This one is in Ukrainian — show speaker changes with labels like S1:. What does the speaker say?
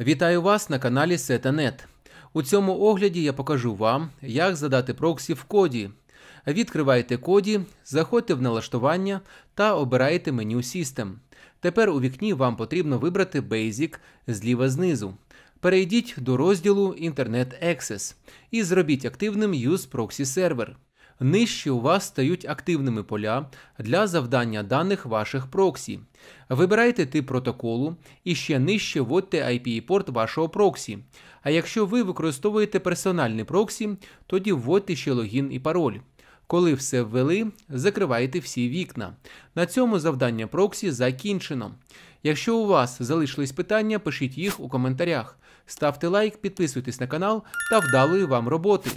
S1: Вітаю вас на каналі SetaNet. У цьому огляді я покажу вам, як задати проксі в коді. Відкривайте коді, заходьте в налаштування та обирайте меню System. Тепер у вікні вам потрібно вибрати Basic зліва знизу. Перейдіть до розділу Internet Access і зробіть активним Use Proxy Server. Нижче у вас стають активними поля для завдання даних ваших проксі. Вибирайте тип протоколу і ще нижче вводьте IP-порт вашого проксі. А якщо ви використовуєте персональний проксі, тоді вводьте ще логін і пароль. Коли все ввели, закривайте всі вікна. На цьому завдання проксі закінчено. Якщо у вас залишились питання, пишіть їх у коментарях. Ставте лайк, підписуйтесь на канал та вдалої вам роботи!